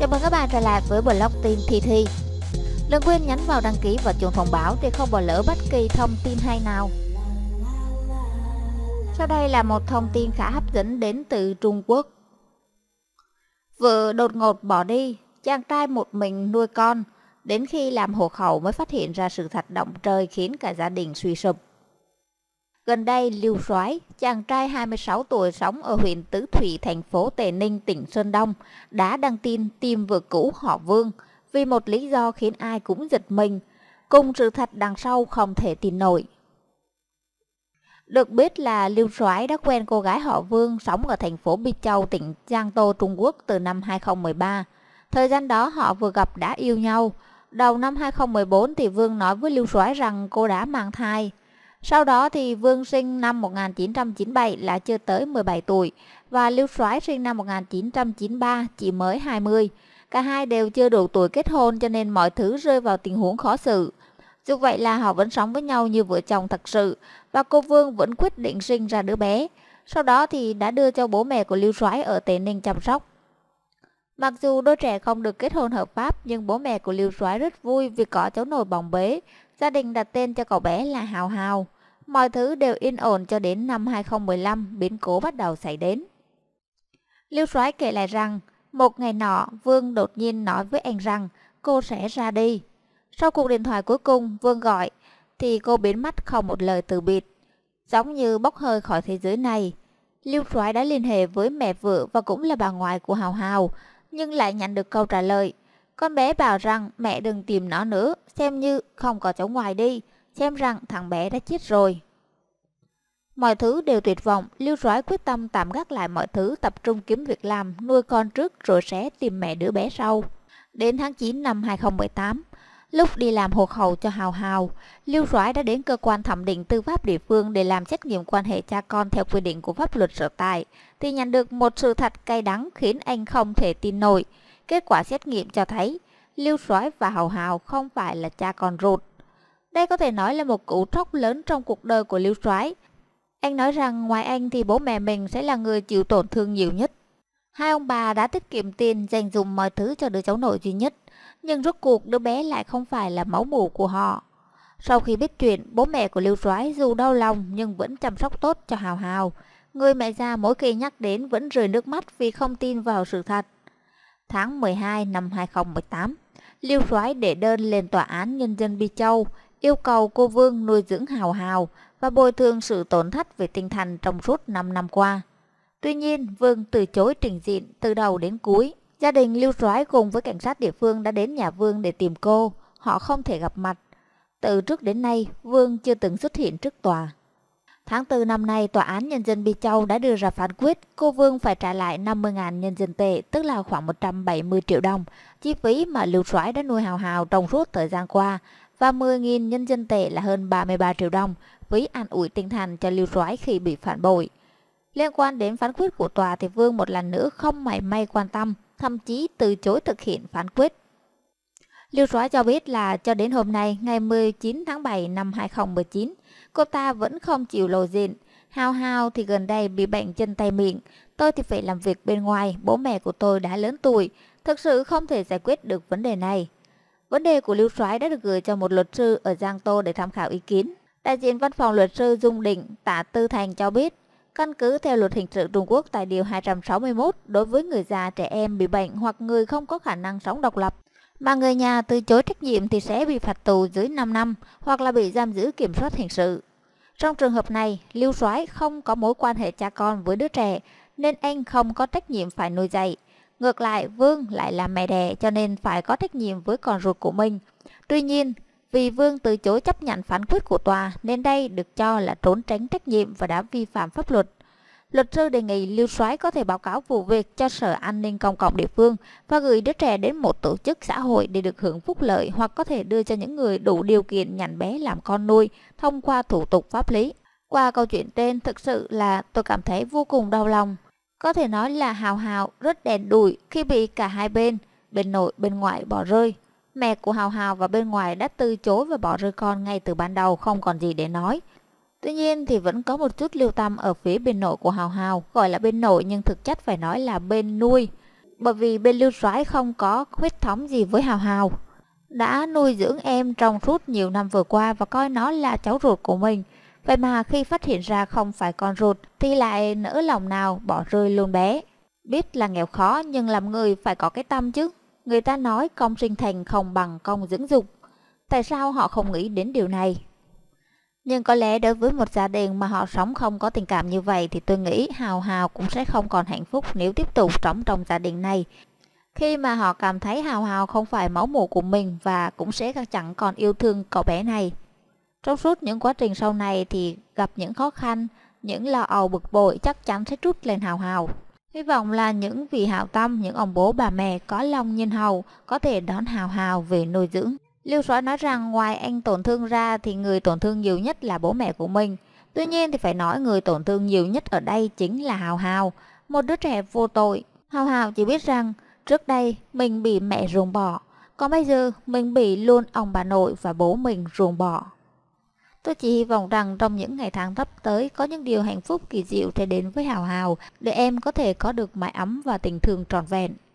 Chào mừng các bạn trở lại với blog tin Thi Thi Đừng quên nhấn vào đăng ký và chuông thông báo để không bỏ lỡ bất kỳ thông tin hay nào Sau đây là một thông tin khá hấp dẫn đến từ Trung Quốc Vợ đột ngột bỏ đi, chàng trai một mình nuôi con Đến khi làm hộ khẩu mới phát hiện ra sự thật động trời khiến cả gia đình suy sụp Gần đây, Lưu Soái, chàng trai 26 tuổi sống ở huyện Tứ Thủy, thành phố Tề Ninh, tỉnh Sơn Đông, đã đăng tin tìm vợ cũ họ Vương vì một lý do khiến ai cũng giật mình, cùng sự thật đằng sau không thể tin nổi. Được biết là Lưu Soái đã quen cô gái họ Vương sống ở thành phố Bi Châu, tỉnh Giang Tô, Trung Quốc từ năm 2013. Thời gian đó họ vừa gặp đã yêu nhau. Đầu năm 2014 thì Vương nói với Lưu Soái rằng cô đã mang thai. Sau đó thì Vương sinh năm 1997 là chưa tới 17 tuổi và Lưu Soái sinh năm 1993 chỉ mới 20. Cả hai đều chưa đủ tuổi kết hôn cho nên mọi thứ rơi vào tình huống khó xử. Dù vậy là họ vẫn sống với nhau như vợ chồng thật sự và cô Vương vẫn quyết định sinh ra đứa bé. Sau đó thì đã đưa cho bố mẹ của Lưu Soái ở Tề Ninh chăm sóc. Mặc dù đôi trẻ không được kết hôn hợp pháp nhưng bố mẹ của Lưu Soái rất vui vì có cháu nội bồng bế, Gia đình đặt tên cho cậu bé là Hào Hào. Mọi thứ đều yên ổn cho đến năm 2015 biến cố bắt đầu xảy đến. Lưu Soái kể lại rằng, một ngày nọ Vương đột nhiên nói với anh rằng cô sẽ ra đi. Sau cuộc điện thoại cuối cùng Vương gọi thì cô biến mất không một lời từ biệt, giống như bốc hơi khỏi thế giới này. Lưu Soái đã liên hệ với mẹ vợ và cũng là bà ngoại của Hào Hào, nhưng lại nhận được câu trả lời con bé bảo rằng mẹ đừng tìm nó nữa, xem như không có chỗ ngoài đi, xem rằng thằng bé đã chết rồi. Mọi thứ đều tuyệt vọng, Lưu Soái quyết tâm tạm gác lại mọi thứ, tập trung kiếm việc làm, nuôi con trước rồi sẽ tìm mẹ đứa bé sau. Đến tháng 9 năm 2018, lúc đi làm hộ khẩu cho Hào Hào, Lưu Soái đã đến cơ quan thẩm định tư pháp địa phương để làm xét nghiệm quan hệ cha con theo quy định của pháp luật sở tại, thì nhận được một sự thật cay đắng khiến anh không thể tin nổi. Kết quả xét nghiệm cho thấy Lưu Soái và Hầu Hào không phải là cha con ruột. Đây có thể nói là một cú sốc lớn trong cuộc đời của Lưu Soái. Anh nói rằng ngoài anh thì bố mẹ mình sẽ là người chịu tổn thương nhiều nhất. Hai ông bà đã tiết kiệm tiền dành dùng mọi thứ cho đứa cháu nội duy nhất, nhưng rốt cuộc đứa bé lại không phải là máu mủ của họ. Sau khi biết chuyện, bố mẹ của Lưu Soái dù đau lòng nhưng vẫn chăm sóc tốt cho Hào Hào. Người mẹ già mỗi khi nhắc đến vẫn rơi nước mắt vì không tin vào sự thật tháng 12 năm 2018, Liêu Soái đệ đơn lên Tòa án Nhân dân Bi Châu, yêu cầu cô Vương nuôi dưỡng hào hào và bồi thường sự tổn thất về tinh thần trong suốt 5 năm qua. Tuy nhiên, Vương từ chối trình diện từ đầu đến cuối. Gia đình Lưu Soái cùng với cảnh sát địa phương đã đến nhà Vương để tìm cô, họ không thể gặp mặt. Từ trước đến nay, Vương chưa từng xuất hiện trước tòa. Tháng 4 năm nay, Tòa án Nhân dân Bi Châu đã đưa ra phán quyết cô Vương phải trả lại 50.000 nhân dân tệ, tức là khoảng 170 triệu đồng, chi phí mà Lưu Soái đã nuôi hào hào trong suốt thời gian qua, và 10.000 nhân dân tệ là hơn 33 triệu đồng, với an ủi tinh thần cho Lưu Soái khi bị phản bội. Liên quan đến phán quyết của tòa thì Vương một lần nữa không mảy may quan tâm, thậm chí từ chối thực hiện phán quyết Lưu Soái cho biết là cho đến hôm nay, ngày 19 tháng 7 năm 2019, cô ta vẫn không chịu lộ diện. Hao hao thì gần đây bị bệnh chân tay miệng, tôi thì phải làm việc bên ngoài, bố mẹ của tôi đã lớn tuổi, thực sự không thể giải quyết được vấn đề này. Vấn đề của Lưu Soái đã được gửi cho một luật sư ở Giang Tô để tham khảo ý kiến. Đại diện văn phòng luật sư Dung Định, Tạ Tư Thành cho biết, căn cứ theo luật hình sự Trung Quốc tại điều 261, đối với người già, trẻ em bị bệnh hoặc người không có khả năng sống độc lập, mà người nhà từ chối trách nhiệm thì sẽ bị phạt tù dưới 5 năm hoặc là bị giam giữ kiểm soát hình sự. Trong trường hợp này, Lưu Soái không có mối quan hệ cha con với đứa trẻ nên anh không có trách nhiệm phải nuôi dạy. Ngược lại, Vương lại là mẹ đẻ cho nên phải có trách nhiệm với con ruột của mình. Tuy nhiên, vì Vương từ chối chấp nhận phán quyết của tòa nên đây được cho là trốn tránh trách nhiệm và đã vi phạm pháp luật. Luật sư đề nghị Lưu Soái có thể báo cáo vụ việc cho Sở An ninh Công cộng địa phương và gửi đứa trẻ đến một tổ chức xã hội để được hưởng phúc lợi hoặc có thể đưa cho những người đủ điều kiện nhận bé làm con nuôi thông qua thủ tục pháp lý. Qua câu chuyện trên thực sự là tôi cảm thấy vô cùng đau lòng. Có thể nói là hào hào rất đèn đủi khi bị cả hai bên, bên nội bên ngoại bỏ rơi. Mẹ của Hào Hào và bên ngoài đã từ chối và bỏ rơi con ngay từ ban đầu không còn gì để nói. Tuy nhiên thì vẫn có một chút lưu tâm ở phía bên nội của Hào Hào, gọi là bên nội nhưng thực chất phải nói là bên nuôi. Bởi vì bên lưu soái không có huyết thống gì với Hào Hào. Đã nuôi dưỡng em trong suốt nhiều năm vừa qua và coi nó là cháu ruột của mình. Vậy mà khi phát hiện ra không phải con ruột thì lại nỡ lòng nào bỏ rơi luôn bé. Biết là nghèo khó nhưng làm người phải có cái tâm chứ. Người ta nói công sinh thành không bằng công dưỡng dục. Tại sao họ không nghĩ đến điều này? Nhưng có lẽ đối với một gia đình mà họ sống không có tình cảm như vậy thì tôi nghĩ Hào Hào cũng sẽ không còn hạnh phúc nếu tiếp tục sống trong gia đình này. Khi mà họ cảm thấy Hào Hào không phải máu mủ của mình và cũng sẽ chẳng còn yêu thương cậu bé này. Trong suốt những quá trình sau này thì gặp những khó khăn, những lo âu bực bội chắc chắn sẽ trút lên Hào Hào. Hy vọng là những vị hảo tâm, những ông bố bà mẹ có lòng nhân hậu có thể đón Hào Hào về nuôi dưỡng. Lưu Soái nói rằng ngoài anh tổn thương ra thì người tổn thương nhiều nhất là bố mẹ của mình. Tuy nhiên thì phải nói người tổn thương nhiều nhất ở đây chính là Hào Hào, một đứa trẻ vô tội. Hào Hào chỉ biết rằng trước đây mình bị mẹ ruồng bỏ, còn bây giờ mình bị luôn ông bà nội và bố mình ruồng bỏ. Tôi chỉ hy vọng rằng trong những ngày tháng sắp tới có những điều hạnh phúc kỳ diệu sẽ đến với Hào Hào để em có thể có được mái ấm và tình thương trọn vẹn.